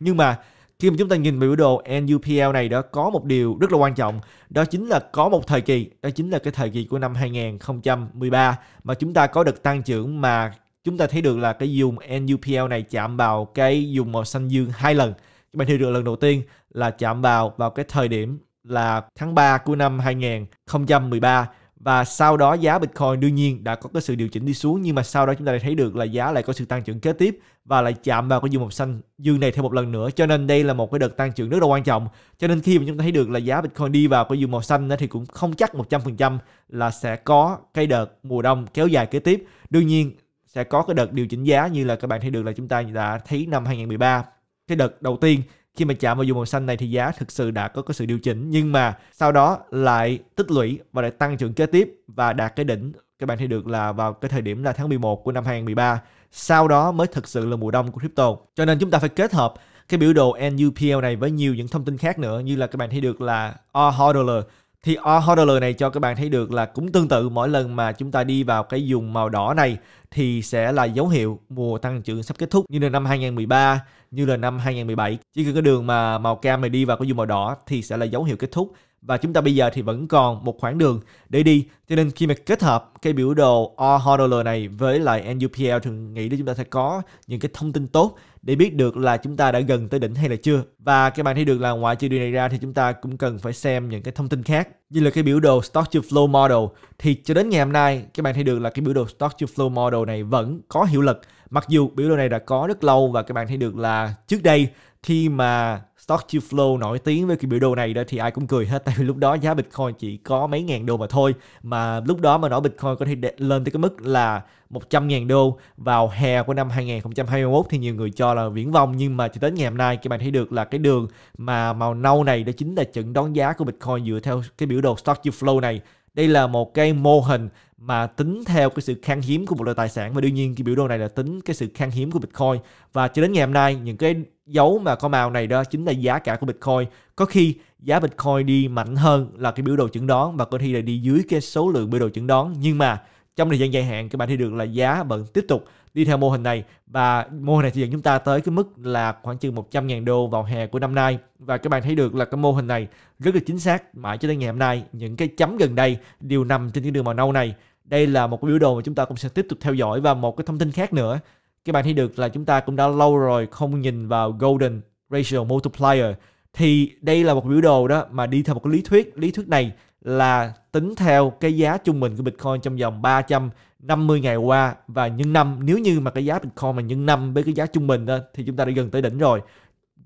nhưng mà khi mà chúng ta nhìn biểu đồ NUPL này đó có một điều rất là quan trọng đó chính là có một thời kỳ đó chính là cái thời kỳ của năm 2013 mà chúng ta có được tăng trưởng mà chúng ta thấy được là cái dùng NUPL này chạm vào cái dùng màu xanh dương hai lần các bạn thấy được lần đầu tiên là chạm vào vào cái thời điểm là tháng 3 của năm 2013 và sau đó giá Bitcoin đương nhiên đã có cái sự điều chỉnh đi xuống nhưng mà sau đó chúng ta lại thấy được là giá lại có sự tăng trưởng kế tiếp và lại chạm vào cái dương màu xanh dương này thêm một lần nữa cho nên đây là một cái đợt tăng trưởng rất là quan trọng cho nên khi mà chúng ta thấy được là giá Bitcoin đi vào cái dương màu xanh thì cũng không chắc 100% là sẽ có cái đợt mùa đông kéo dài kế tiếp đương nhiên sẽ có cái đợt điều chỉnh giá như là các bạn thấy được là chúng ta đã thấy năm 2013 cái đợt đầu tiên khi mà chạm vào vùng màu xanh này thì giá thực sự đã có cái sự điều chỉnh nhưng mà sau đó lại tích lũy và lại tăng trưởng kế tiếp và đạt cái đỉnh các bạn thấy được là vào cái thời điểm là tháng 11 của năm 2013 sau đó mới thực sự là mùa đông của crypto cho nên chúng ta phải kết hợp cái biểu đồ NUPL này với nhiều những thông tin khác nữa như là các bạn thấy được là R hodler thì order này cho các bạn thấy được là cũng tương tự mỗi lần mà chúng ta đi vào cái dùng màu đỏ này thì sẽ là dấu hiệu mùa tăng trưởng sắp kết thúc như là năm 2013 như là năm 2017 chỉ cần cái đường mà màu cam này đi vào cái dùng màu đỏ thì sẽ là dấu hiệu kết thúc và chúng ta bây giờ thì vẫn còn một khoảng đường để đi. Cho nên khi mà kết hợp cái biểu đồ R-HODL O-H này với lại NUPL thường nghĩ là chúng ta sẽ có những cái thông tin tốt để biết được là chúng ta đã gần tới đỉnh hay là chưa. Và các bạn thấy được là ngoài trừ điều này ra thì chúng ta cũng cần phải xem những cái thông tin khác như là cái biểu đồ Stock to Flow Model thì cho đến ngày hôm nay các bạn thấy được là cái biểu đồ Stock to Flow Model này vẫn có hiệu lực. Mặc dù biểu đồ này đã có rất lâu và các bạn thấy được là trước đây khi mà stock to flow nổi tiếng với cái biểu đồ này đó thì ai cũng cười hết tại vì lúc đó giá bitcoin chỉ có mấy ngàn đô mà thôi mà lúc đó mà nói bitcoin có thể lên tới cái mức là 100.000 đô vào hè của năm 2021 thì nhiều người cho là viễn vông nhưng mà cho đến ngày hôm nay các bạn thấy được là cái đường mà màu nâu này đó chính là chẩn đoán giá của Bitcoin dựa theo cái biểu đồ stock to flow này đây là một cái mô hình mà tính theo cái sự khan hiếm của một loại tài sản và đương nhiên cái biểu đồ này là tính cái sự khan hiếm của Bitcoin và cho đến ngày hôm nay những cái dấu mà có màu này đó chính là giá cả của Bitcoin có khi giá Bitcoin đi mạnh hơn là cái biểu đồ chẩn đoán và có khi là đi dưới cái số lượng biểu đồ chẩn đoán nhưng mà trong thời gian dài hạn các bạn thấy được là giá vẫn tiếp tục đi theo mô hình này và mô hình này thì dẫn chúng ta tới cái mức là khoảng chừng 100.000 đô vào hè của năm nay và các bạn thấy được là cái mô hình này rất là chính xác mãi cho đến ngày hôm nay những cái chấm gần đây đều nằm trên cái đường màu nâu này đây là một cái biểu đồ mà chúng ta cũng sẽ tiếp tục theo dõi và một cái thông tin khác nữa các bạn thấy được là chúng ta cũng đã lâu rồi không nhìn vào golden ratio multiplier thì đây là một biểu đồ đó mà đi theo một cái lý thuyết lý thuyết này là tính theo cái giá trung bình của Bitcoin trong vòng 300 50 ngày qua và nhân năm nếu như mà cái giá Bitcoin mà nhân năm với cái giá trung bình đó thì chúng ta đã gần tới đỉnh rồi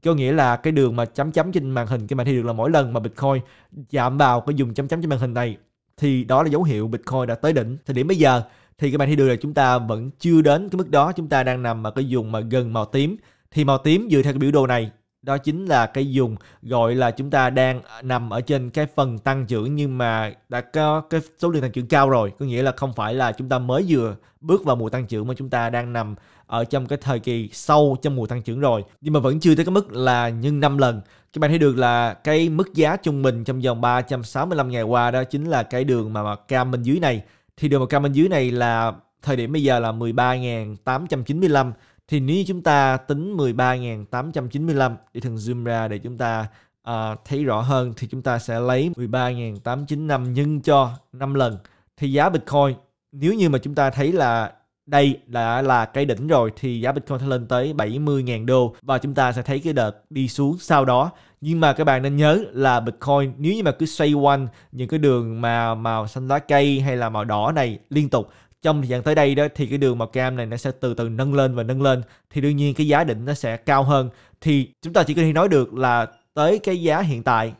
có nghĩa là cái đường mà chấm chấm trên màn hình cái màn hình được là mỗi lần mà Bitcoin giảm vào cái dùng chấm chấm trên màn hình này thì đó là dấu hiệu Bitcoin đã tới đỉnh thời điểm bây giờ thì cái màn hình được là chúng ta vẫn chưa đến cái mức đó chúng ta đang nằm ở cái vùng mà gần màu tím thì màu tím dựa theo cái biểu đồ này đó chính là cái dùng gọi là chúng ta đang nằm ở trên cái phần tăng trưởng nhưng mà đã có cái số lượng tăng trưởng cao rồi có nghĩa là không phải là chúng ta mới vừa bước vào mùa tăng trưởng mà chúng ta đang nằm ở trong cái thời kỳ sâu trong mùa tăng trưởng rồi nhưng mà vẫn chưa tới cái mức là nhân 5 lần các bạn thấy được là cái mức giá trung bình trong vòng 365 ngày qua đó chính là cái đường mà cam bên dưới này thì đường mà cam bên dưới này là thời điểm bây giờ là 13.895 thì nếu chúng ta tính 13.895 để thường zoom ra để chúng ta uh, thấy rõ hơn thì chúng ta sẽ lấy 13.895 nhân cho 5 lần. Thì giá Bitcoin nếu như mà chúng ta thấy là đây đã là cái đỉnh rồi thì giá Bitcoin sẽ lên tới 70.000 đô và chúng ta sẽ thấy cái đợt đi xuống sau đó. Nhưng mà các bạn nên nhớ là Bitcoin nếu như mà cứ xoay quanh những cái đường mà màu xanh lá cây hay là màu đỏ này liên tục trong thời gian tới đây đó thì cái đường màu cam này nó sẽ từ từ nâng lên và nâng lên thì đương nhiên cái giá định nó sẽ cao hơn thì chúng ta chỉ có thể nói được là tới cái giá hiện tại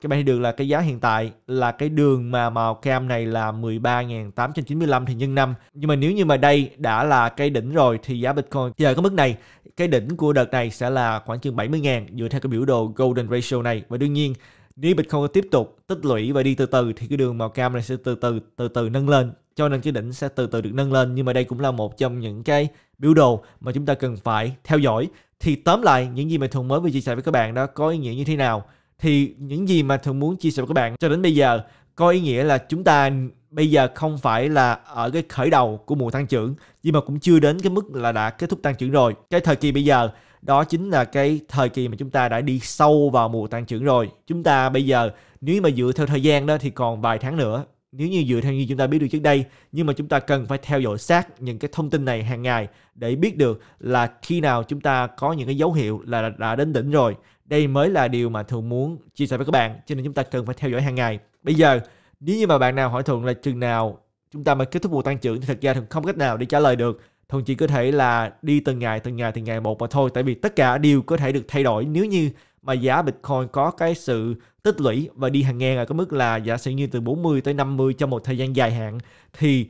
các bạn thấy được là cái giá hiện tại là cái đường mà màu cam này là 13.895 thì nhân năm nhưng mà nếu như mà đây đã là cái đỉnh rồi thì giá Bitcoin giờ có mức này cái đỉnh của đợt này sẽ là khoảng chừng 70.000 dựa theo cái biểu đồ Golden Ratio này và đương nhiên nếu Bitcoin tiếp tục tích lũy và đi từ từ thì cái đường màu cam này sẽ từ từ từ từ nâng lên cho nên chỉ đỉnh sẽ từ từ được nâng lên nhưng mà đây cũng là một trong những cái biểu đồ mà chúng ta cần phải theo dõi thì tóm lại những gì mà thường mới vừa chia sẻ với các bạn đó có ý nghĩa như thế nào thì những gì mà thường muốn chia sẻ với các bạn cho đến bây giờ có ý nghĩa là chúng ta bây giờ không phải là ở cái khởi đầu của mùa tăng trưởng nhưng mà cũng chưa đến cái mức là đã kết thúc tăng trưởng rồi cái thời kỳ bây giờ đó chính là cái thời kỳ mà chúng ta đã đi sâu vào mùa tăng trưởng rồi chúng ta bây giờ nếu mà dựa theo thời gian đó thì còn vài tháng nữa nếu như dựa theo như chúng ta biết được trước đây nhưng mà chúng ta cần phải theo dõi sát những cái thông tin này hàng ngày để biết được là khi nào chúng ta có những cái dấu hiệu là đã đến đỉnh rồi đây mới là điều mà thường muốn chia sẻ với các bạn cho nên chúng ta cần phải theo dõi hàng ngày bây giờ nếu như mà bạn nào hỏi thường là chừng nào chúng ta mới kết thúc mùa tăng trưởng thì thật ra thường không cách nào để trả lời được thường chỉ có thể là đi từng ngày từng ngày từng ngày một mà thôi tại vì tất cả đều có thể được thay đổi nếu như mà giá Bitcoin có cái sự tích lũy và đi hàng ngang ở cái mức là giả sử như từ 40 tới 50 trong một thời gian dài hạn thì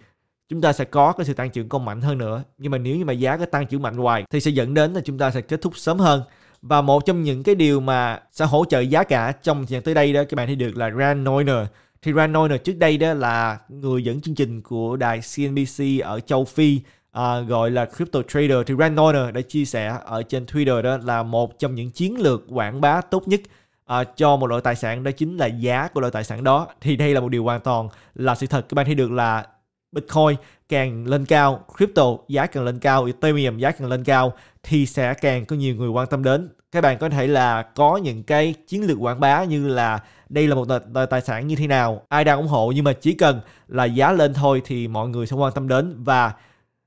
chúng ta sẽ có cái sự tăng trưởng công mạnh hơn nữa. Nhưng mà nếu như mà giá cái tăng trưởng mạnh hoài thì sẽ dẫn đến là chúng ta sẽ kết thúc sớm hơn. Và một trong những cái điều mà sẽ hỗ trợ giá cả trong thời gian tới đây đó các bạn thấy được là Rand Neuner. Thì Rand Neuner trước đây đó là người dẫn chương trình của đài CNBC ở châu Phi à, gọi là crypto trader thì Rand Neuner đã chia sẻ ở trên Twitter đó là một trong những chiến lược quảng bá tốt nhất à, cho một loại tài sản đó chính là giá của loại tài sản đó thì đây là một điều hoàn toàn là sự thật các bạn thấy được là Bitcoin càng lên cao, crypto giá càng lên cao, Ethereum giá càng lên cao thì sẽ càng có nhiều người quan tâm đến. Các bạn có thể là có những cái chiến lược quảng bá như là đây là một tài, tài sản như thế nào, ai đang ủng hộ nhưng mà chỉ cần là giá lên thôi thì mọi người sẽ quan tâm đến và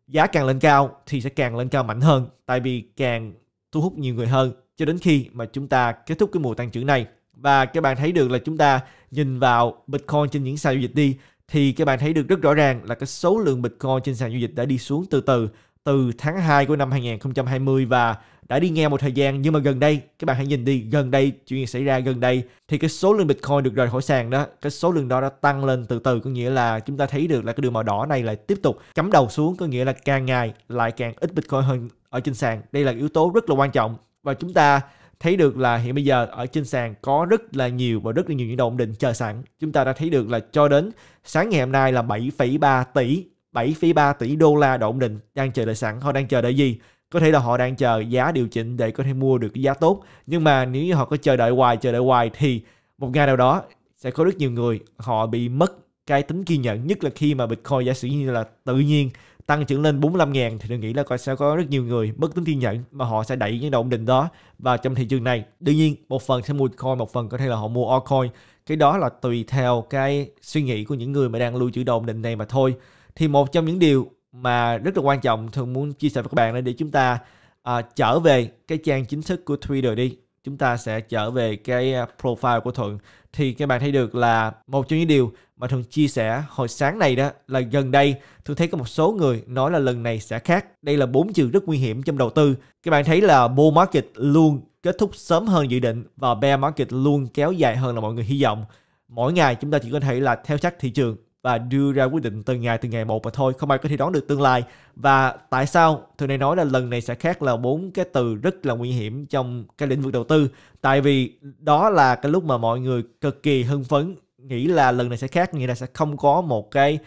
giá càng lên cao thì sẽ càng lên cao mạnh hơn tại vì càng thu hút nhiều người hơn cho đến khi mà chúng ta kết thúc cái mùa tăng trưởng này và các bạn thấy được là chúng ta nhìn vào Bitcoin trên những sàn giao dịch đi thì các bạn thấy được rất rõ ràng là cái số lượng Bitcoin trên sàn giao dịch đã đi xuống từ từ từ tháng 2 của năm 2020 và đã đi ngang một thời gian nhưng mà gần đây các bạn hãy nhìn đi gần đây chuyện xảy ra gần đây thì cái số lượng bitcoin được rời khỏi sàn đó cái số lượng đó đã tăng lên từ từ có nghĩa là chúng ta thấy được là cái đường màu đỏ này lại tiếp tục cắm đầu xuống có nghĩa là càng ngày lại càng ít bitcoin hơn ở trên sàn đây là yếu tố rất là quan trọng và chúng ta thấy được là hiện bây giờ ở trên sàn có rất là nhiều và rất là nhiều những đồng định chờ sẵn. Chúng ta đã thấy được là cho đến sáng ngày hôm nay là 7,3 tỷ 7,3 tỷ đô la đồng định đang chờ đợi sẵn. Họ đang chờ đợi gì? có thể là họ đang chờ giá điều chỉnh để có thể mua được cái giá tốt nhưng mà nếu như họ có chờ đợi hoài chờ đợi hoài thì một ngày nào đó sẽ có rất nhiều người họ bị mất cái tính kiên nhẫn nhất là khi mà Bitcoin giả sử như là tự nhiên tăng trưởng lên 45 000 thì tôi nghĩ là sẽ có rất nhiều người mất tính kiên nhẫn mà họ sẽ đẩy những động định đó vào trong thị trường này. Đương nhiên một phần sẽ mua coin, một phần có thể là họ mua altcoin. Cái đó là tùy theo cái suy nghĩ của những người mà đang lưu trữ đồng định này mà thôi. Thì một trong những điều mà rất là quan trọng thường muốn chia sẻ với các bạn để chúng ta à, trở về cái trang chính thức của Twitter đi chúng ta sẽ trở về cái à, profile của Thuận thì các bạn thấy được là một trong những điều mà Thuận chia sẻ hồi sáng này đó là gần đây tôi thấy có một số người nói là lần này sẽ khác. Đây là bốn chữ rất nguy hiểm trong đầu tư. Các bạn thấy là bull market luôn kết thúc sớm hơn dự định và bear market luôn kéo dài hơn là mọi người hy vọng. Mỗi ngày chúng ta chỉ có thể là theo sát thị trường và đưa ra quyết định từng ngày từng ngày một mà thôi không ai có thể đoán được tương lai và tại sao thường này nói là lần này sẽ khác là bốn cái từ rất là nguy hiểm trong cái lĩnh vực đầu tư tại vì đó là cái lúc mà mọi người cực kỳ hưng phấn nghĩ là lần này sẽ khác nghĩa là sẽ không có một cái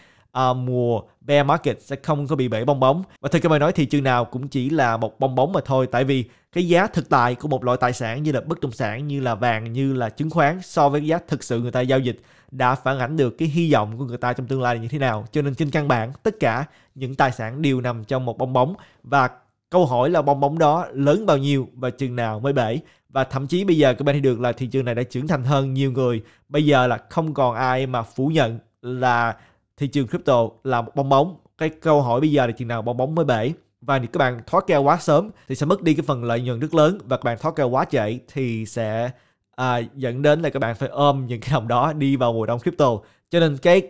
uh, mùa bear market sẽ không có bị bể bong bóng và thực mà nói thì chừng nào cũng chỉ là một bong bóng mà thôi tại vì cái giá thực tại của một loại tài sản như là bất động sản như là vàng như là chứng khoán so với giá thực sự người ta giao dịch đã phản ảnh được cái hy vọng của người ta trong tương lai là như thế nào cho nên trên căn bản tất cả những tài sản đều nằm trong một bong bóng và câu hỏi là bong bóng đó lớn bao nhiêu và chừng nào mới bể và thậm chí bây giờ các bạn thấy được là thị trường này đã trưởng thành hơn nhiều người bây giờ là không còn ai mà phủ nhận là thị trường crypto là một bong bóng cái câu hỏi bây giờ là chừng nào bong bóng mới bể và nếu các bạn thoát keo quá sớm thì sẽ mất đi cái phần lợi nhuận rất lớn và các bạn thoát keo quá trễ thì sẽ à, dẫn đến là các bạn phải ôm những cái đồng đó đi vào mùa đông crypto cho nên cái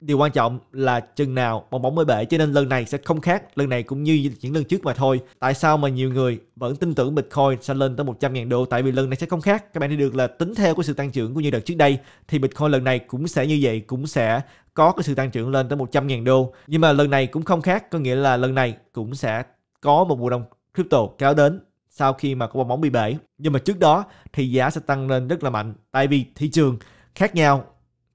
điều quan trọng là chừng nào bong bóng mới bể cho nên lần này sẽ không khác lần này cũng như những lần trước mà thôi tại sao mà nhiều người vẫn tin tưởng bitcoin sẽ lên tới 100.000 đô tại vì lần này sẽ không khác các bạn thấy được là tính theo của sự tăng trưởng của như đợt trước đây thì bitcoin lần này cũng sẽ như vậy cũng sẽ có cái sự tăng trưởng lên tới 100.000 đô nhưng mà lần này cũng không khác có nghĩa là lần này cũng sẽ có một mùa đông crypto kéo đến sau khi mà có bong bóng bị bể nhưng mà trước đó thì giá sẽ tăng lên rất là mạnh tại vì thị trường khác nhau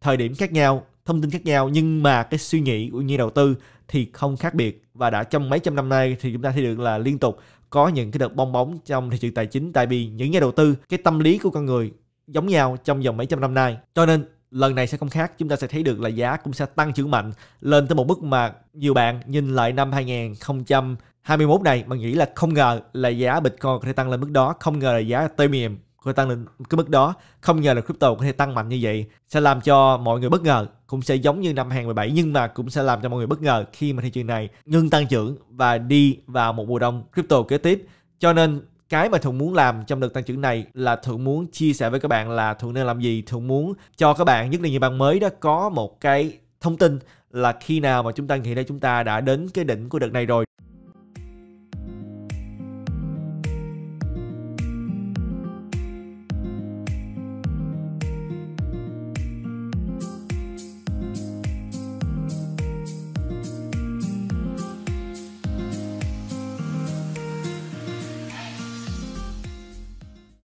thời điểm khác nhau thông tin khác nhau nhưng mà cái suy nghĩ của nhà đầu tư thì không khác biệt và đã trong mấy trăm năm nay thì chúng ta thấy được là liên tục có những cái đợt bong bóng trong thị trường tài chính tại vì những nhà đầu tư cái tâm lý của con người giống nhau trong vòng mấy trăm năm nay cho nên lần này sẽ không khác chúng ta sẽ thấy được là giá cũng sẽ tăng trưởng mạnh lên tới một mức mà nhiều bạn nhìn lại năm 2021 này mà nghĩ là không ngờ là giá Bitcoin có thể tăng lên mức đó không ngờ là giá Ethereum có tăng lên cái mức đó không ngờ là crypto có thể tăng mạnh như vậy sẽ làm cho mọi người bất ngờ cũng sẽ giống như năm 2017 nhưng mà cũng sẽ làm cho mọi người bất ngờ khi mà thị trường này ngưng tăng trưởng và đi vào một mùa đông crypto kế tiếp cho nên cái mà thuận muốn làm trong đợt tăng trưởng này là thuận muốn chia sẻ với các bạn là thuận nên làm gì thuận muốn cho các bạn nhất là những bạn mới đó có một cái thông tin là khi nào mà chúng ta nghĩ là chúng ta đã đến cái đỉnh của đợt này rồi